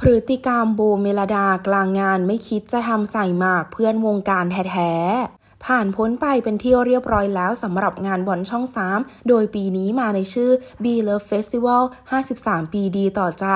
พฤติกรรมโบเมลดากลางงานไม่คิดจะทำใส่หมากเพื่อนวงการแท้ผ่านพ้นไปเป็นที่เรียบร้อยแล้วสำหรับงานบอลช่อง 3 โดยปีนี้มาในชื่อ b l o v e Festival 53 ปีดีต่อใจ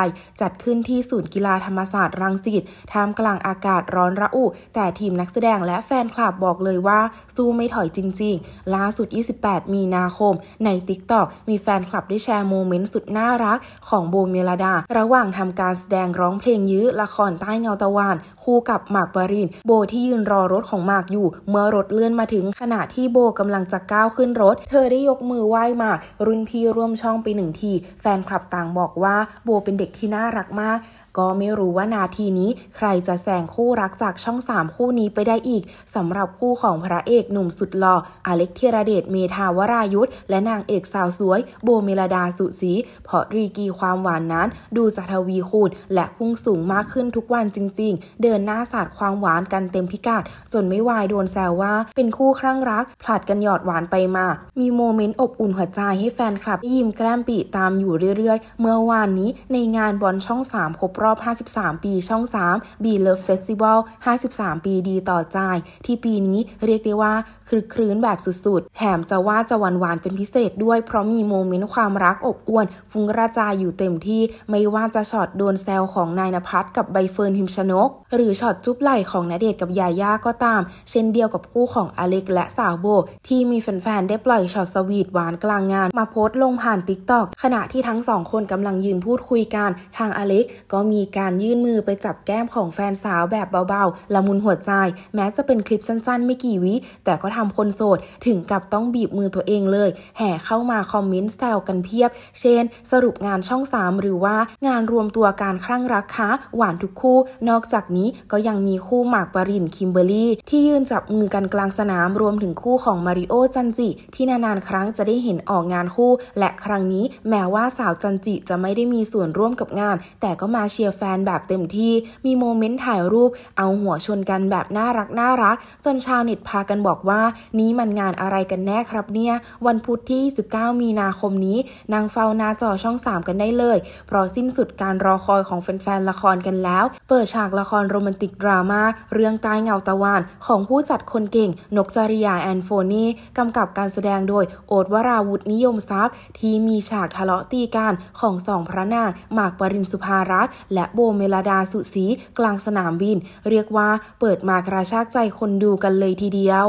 จัดขึ้นที่ศูนย์กีฬาธรรมศาสตร์รังสิตท่ามกลางอากาศร้อนระอุ แต่ทีมนักแสดงและแฟนคลับบอกเลยว่าสู้ไม่ถอยจริงๆล่าสุด 28 มีนาคม ใน TikTok มีแฟนคลับได้แชร์โมเมนต์สุดน่ารักของโบเมลดา ระหว่างทำการแสดงร้องเพลงยื้อละครใต้เงาตะวันคู่กับหมากปรินโบที่ยืนรอรถของหมากอยู่ เมื่อรถลื่อนมาถึงขณะที่โบกำลังจะก้าวขึ้นรถ เธอได้ยกมือไหว้มาก รุ่นพี่ร่วมช่องไปหนึ่งที แฟนคลับต่างบอกว่าโบเป็นเด็กที่น่ารักมากก็ไม่รู้ว่านาทีนี้ ใครจะแซงคู่รักจากช่อง 3 คู่นี้ไปได้อีกสำหรับคู่ของพระเอกหนุ่มสุดหล่ออเล็กธีรเดช เมธาวรายุทธ และนางเอกสาวสวย โบเมลดาสุสีเพราะรีกีความหวานนั้น ดูจัทวีคูณและพุ่งสูงมากขึ้นทุกวันจริงๆ เดินหน้าศาสตร์ความหวานกันเต็มพิกัดจนไม่วายโดนแซวว่าเป็นคู่ครั้งรักผลัดกันหยอดหวานไปมา มีโมเมนต์อบอุ่นหัวใจให้แฟนคลับยิ้มแกล้มปีตามอยู่เรื่อยๆ เมื่อวานนี้ในงานบอลช่อง3ครบรอบ 53 ปีช่อง 3 b Love Festival 53 ปีดีต่อใจ ที่ปีนี้เรียกได้ว่าคลึกครื้นแบบสุดๆ แถมจะว่าจะหวานๆ เป็นพิเศษด้วยเพราะมีโมเมนต์ความรักอบอวนฟุ้งกระจายอยู่เต็มที่ ไม่ว่าจะช็อตโดนแซวของนายนภัสกับใบเฟิร์นหิมชนกหรือช็อตจุ๊บไหล่ของณเดชกับยาย่าก็ตาม เช่นเดียวกับคู่ของอเล็กและสาวโบที่มีแฟนๆ ได้ปล่อยช็อตสวีทหวานกลางงานมาโพสต์ลงผ่านติ๊กต็อกขณะที่ทั้งสองคนกำลังยืนพูดคุยกันทางอเล็กก็มีการยื่นมือไปจับแก้มของแฟนสาวแบบเบาๆ ละมุนหัวใจ แม้จะเป็นคลิปสั้นๆ ไม่กี่วิ แต่ก็ทำคนโสดถึงกับต้องบีบมือตัวเองเลย แห่เข้ามาคอมเมนต์แซวกันเพียบ เช่น สรุปงานช่องสามหรือว่างานรวมตัวการคลั่งรักคะ หวานทุกคู่ นอกจากนี้ก็ยังมีคู่หมากปรินคิมเบอรี่ที่ยืนจับมือกันกลางสนาม รวมถึงคู่ของมาริโอจันจิ ที่นานๆ ครั้งจะได้เห็นออกงานคู่ และครั้งนี้แม้ว่าสาวจันจิจะไม่ได้มีส่วนร่วมกับงาน แต่ก็มาเชชียร์แฟนแบบเต็มที่ มีโมเมนต์ถ่ายรูป เอาหัวชนกันแบบน่ารักน่ารัก จนชาวเน็ตพากันบอกว่า นี้มันงานอะไรกันแน่ครับเนี่ย วันพุธที่ 19 มีนาคมนี้ นางเฝ้าหน้าจอช่อง 3 กันได้เลย เพราะสิ้นสุดการรอคอยของแฟนๆ ละครกันแล้ว เปิดฉากละครโรแมนติกดราม่าเรื่องใต้เงาตะวันของผู้จัดคนเก่ง นกจริยาแอนโฟนี กำกับการแสดงโดย โอดวราวุฒินิยมทรัพย์ ที่มีฉากทะเลาะตีกันของสองพระนางหมากปรินสุภารัตและโบเมลาดาสุสีกลางสนามบิน เรียกว่าเปิดมากระชากใจคนดูกันเลยทีเดียว